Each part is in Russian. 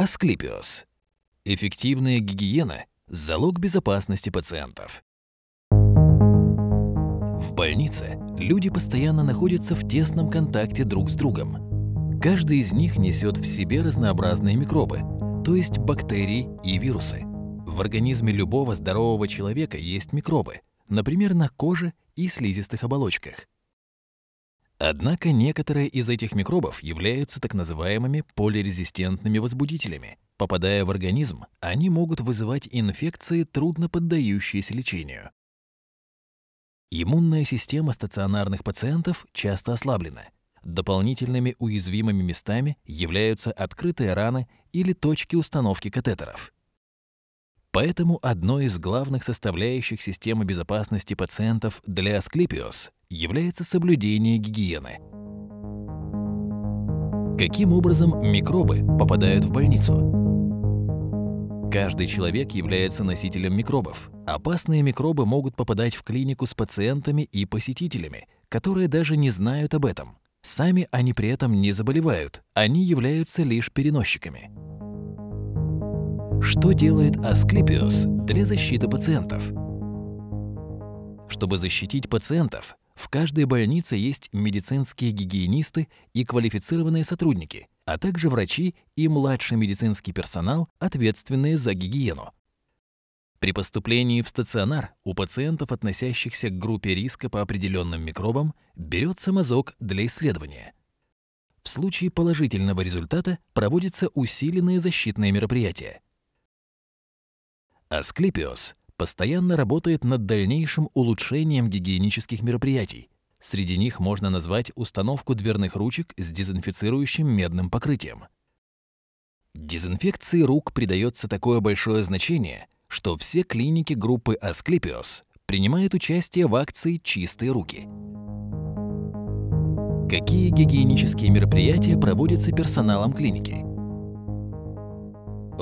Асклепиос. Эффективная гигиена – залог безопасности пациентов. В больнице люди постоянно находятся в тесном контакте друг с другом. Каждый из них несет в себе разнообразные микробы, то есть бактерии и вирусы. В организме любого здорового человека есть микробы, например, на коже и слизистых оболочках. Однако некоторые из этих микробов являются так называемыми полирезистентными возбудителями. Попадая в организм, они могут вызывать инфекции, трудно поддающиеся лечению. Иммунная система стационарных пациентов часто ослаблена. Дополнительными уязвимыми местами являются открытые раны или точки установки катетеров. Поэтому одной из главных составляющих системы безопасности пациентов для асклепиоз является соблюдение гигиены. Каким образом микробы попадают в больницу? Каждый человек является носителем микробов. Опасные микробы могут попадать в клинику с пациентами и посетителями, которые даже не знают об этом. Сами они при этом не заболевают, они являются лишь переносчиками. Что делает Асклепиос для защиты пациентов? Чтобы защитить пациентов, в каждой больнице есть медицинские гигиенисты и квалифицированные сотрудники, а также врачи и младший медицинский персонал, ответственные за гигиену. При поступлении в стационар у пациентов, относящихся к группе риска по определенным микробам, берется мазок для исследования. В случае положительного результата проводятся усиленные защитные мероприятия. Асклепиос постоянно работает над дальнейшим улучшением гигиенических мероприятий. Среди них можно назвать установку дверных ручек с дезинфицирующим медным покрытием. Дезинфекции рук придается такое большое значение, что все клиники группы Asclepios принимают участие в акции «Чистые руки». Какие гигиенические мероприятия проводятся персоналом клиники?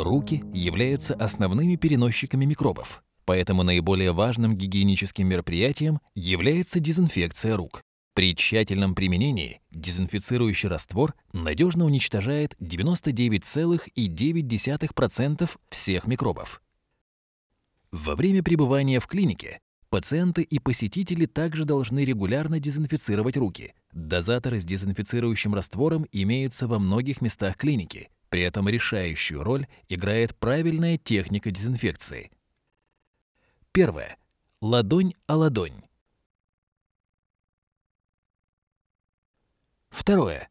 Руки являются основными переносчиками микробов. Поэтому наиболее важным гигиеническим мероприятием является дезинфекция рук. При тщательном применении дезинфицирующий раствор надежно уничтожает 99,9% всех микробов. Во время пребывания в клинике пациенты и посетители также должны регулярно дезинфицировать руки. Дозаторы с дезинфицирующим раствором имеются во многих местах клиники. При этом решающую роль играет правильная техника дезинфекции – Первое. Ладонь о ладонь. Второе.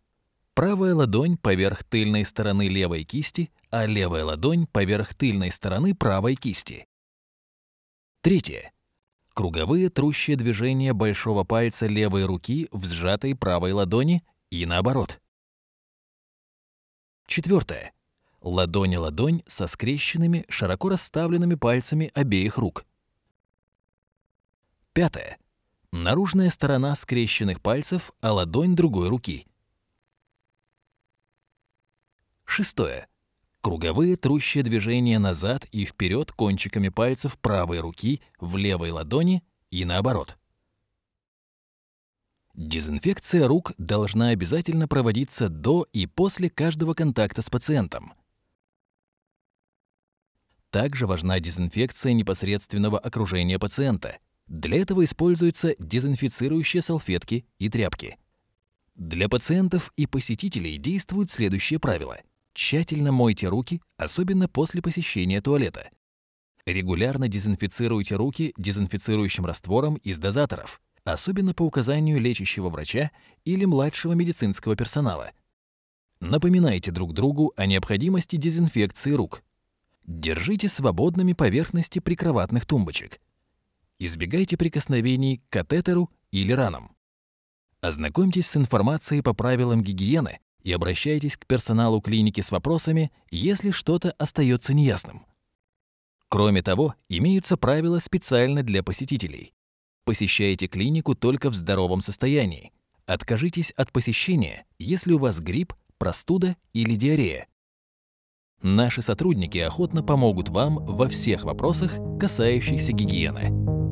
Правая ладонь поверх тыльной стороны левой кисти, а левая ладонь поверх тыльной стороны правой кисти. Третье. Круговые трущие движения большого пальца левой руки в сжатой правой ладони и наоборот. Четвертое. Ладонь ладонь со скрещенными, широко расставленными пальцами обеих рук. Пятое. Наружная сторона скрещенных пальцев, а ладонь другой руки. Шестое. Круговые трущие движения назад и вперед кончиками пальцев правой руки в левой ладони и наоборот. Дезинфекция рук должна обязательно проводиться до и после каждого контакта с пациентом. Также важна дезинфекция непосредственного окружения пациента – для этого используются дезинфицирующие салфетки и тряпки. Для пациентов и посетителей действуют следующие правила. Тщательно мойте руки, особенно после посещения туалета. Регулярно дезинфицируйте руки дезинфицирующим раствором из дозаторов, особенно по указанию лечащего врача или младшего медицинского персонала. Напоминайте друг другу о необходимости дезинфекции рук. Держите свободными поверхности прикроватных тумбочек – Избегайте прикосновений к катетеру или ранам. Ознакомьтесь с информацией по правилам гигиены и обращайтесь к персоналу клиники с вопросами, если что-то остается неясным. Кроме того, имеются правила специально для посетителей. Посещайте клинику только в здоровом состоянии. Откажитесь от посещения, если у вас грипп, простуда или диарея. Наши сотрудники охотно помогут вам во всех вопросах, касающихся гигиены.